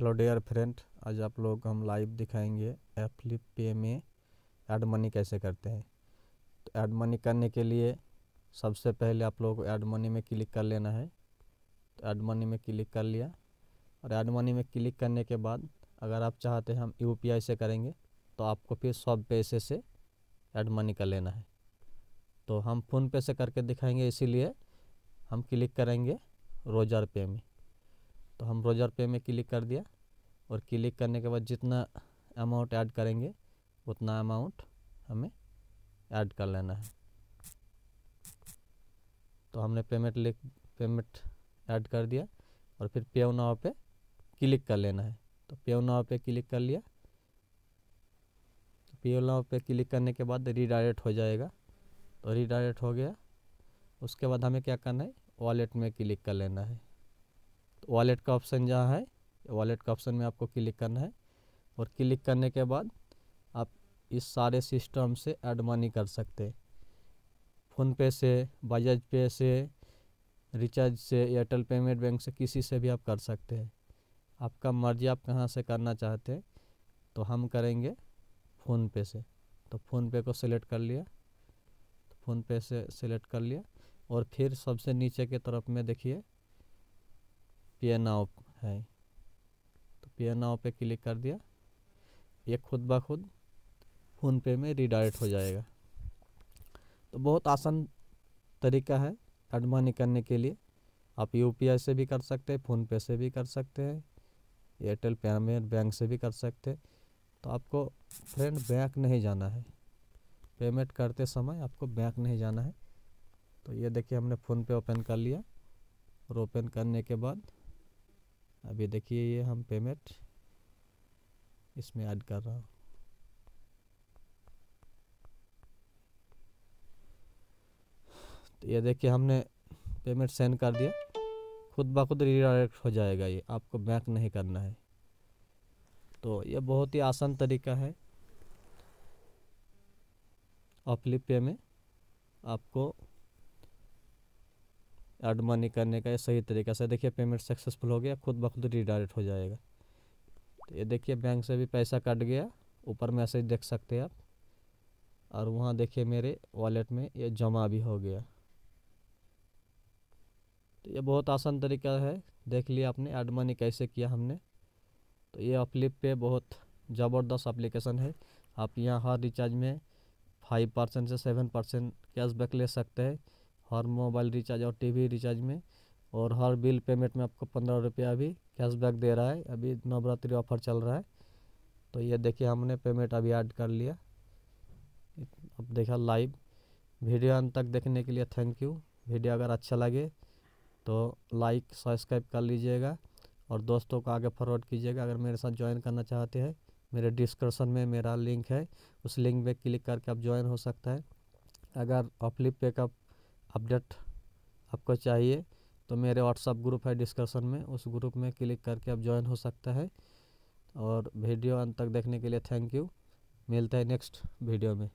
hello dear friend आज आप लोग हम लाइव दिखाएंगे एप्लिप पे में ऐड मनी कैसे करते हैं तो ऐड मनी करने के लिए सबसे पहले आप लोग ऐड मनी में क्लिक कर लेना है तो ऐड मनी में क्लिक कर लिया और ऐड मनी में क्लिक करने के बाद अगर आप चाहते हैं हम यू से करेंगे तो आपको फिर सब पैसे से ऐड मनी कर लेना है तो हम फ़ोनपे से करके दिखाएंगे इसीलिए हम क्लिक करेंगे रोजार पे में तो हम रोजर पे में क्लिक कर दिया और क्लिक करने के बाद जितना अमाउंट ऐड करेंगे उतना अमाउंट हमें ऐड कर लेना है तो हमने पेमेंट लिख पेमेंट ऐड कर दिया और फिर पे नाव पे क्लिक कर लेना है तो पे नाव पे क्लिक कर लिया पे तो नाव पे क्लिक करने के बाद रिडायरेक्ट हो जाएगा तो रिडायरेक्ट हो गया उसके बाद हमें क्या करना है वॉलेट में क्लिक कर लेना है वॉलेट का ऑप्शन जहाँ है वॉलेट का ऑप्शन में आपको क्लिक करना है और क्लिक करने के बाद आप इस सारे सिस्टम से ऐड मनी कर सकते फ़ोनपे से बजाज पे से रिचार्ज से एयरटेल पेमेंट बैंक से किसी से भी आप कर सकते हैं आपका मर्जी आप कहाँ से करना चाहते हैं तो हम करेंगे फ़ोनपे से तो फ़ोनपे को सिलेक्ट कर लिया फ़ोनपे तो से सिलेक्ट कर लिया और फिर सबसे नीचे के तरफ में देखिए एन नाव है तो एन नाव पे क्लिक कर दिया ये खुद ब खुद फ़ोनपे में रिडायरेक्ट हो जाएगा तो बहुत आसान तरीका है अडमानी करने के लिए आप यू से भी कर सकते हैं फ़ोनपे से भी कर सकते हैं एयरटेल पेमेंट बैंक से भी कर सकते हैं तो आपको फ्रेंड बैंक नहीं जाना है पेमेंट करते समय आपको बैंक नहीं जाना है तो ये देखिए हमने फ़ोन पे ओपन कर लिया और ओपन करने के बाद अभी देखिए ये हम पेमेंट इसमें ऐड कर रहा हूँ तो ये देखिए हमने पेमेंट सेंड कर दिया खुद ब खुद रिडायरेक्ट हो जाएगा ये आपको बैक नहीं करना है तो ये बहुत ही आसान तरीका है अपलिप पे में आपको एड मनी करने का ये सही तरीका से देखिए पेमेंट सक्सेसफुल हो गया खुद बखुद रिडायरेक्ट हो जाएगा तो ये देखिए बैंक से भी पैसा कट गया ऊपर मैसेज देख सकते हैं आप और वहाँ देखिए मेरे वॉलेट में ये जमा भी हो गया तो ये बहुत आसान तरीका है देख लिया आपने एड मनी कैसे किया हमने तो ये फ्लिप पे बहुत ज़बरदस्त अप्लीकेशन है आप यहाँ हर रिचार्ज में फाइव परसेंट से सेवन परसेंट कैशबैक ले सकते हैं हर मोबाइल रिचार्ज और टीवी रिचार्ज में और हर बिल पेमेंट में आपको पंद्रह रुपया अभी कैशबैक दे रहा है अभी नवरात्रि ऑफर चल रहा है तो ये देखिए हमने पेमेंट अभी ऐड कर लिया अब देखा लाइव वीडियो अंत तक देखने के लिए थैंक यू वीडियो अगर अच्छा लगे तो लाइक सब्सक्राइब कर लीजिएगा और दोस्तों को आगे फॉरवर्ड कीजिएगा अगर मेरे साथ ज्वाइन करना चाहते हैं मेरे डिस्क्रिप्शन में मेरा लिंक है उस लिंक पे क्लिक करके आप ज्वाइन हो सकता है अगर अपलिप पे का अपडेट आपको चाहिए तो मेरे व्हाट्सअप ग्रुप है डिस्कशन में उस ग्रुप में क्लिक करके आप ज्वाइन हो सकता है और वीडियो अंत तक देखने के लिए थैंक यू मिलता है नेक्स्ट वीडियो में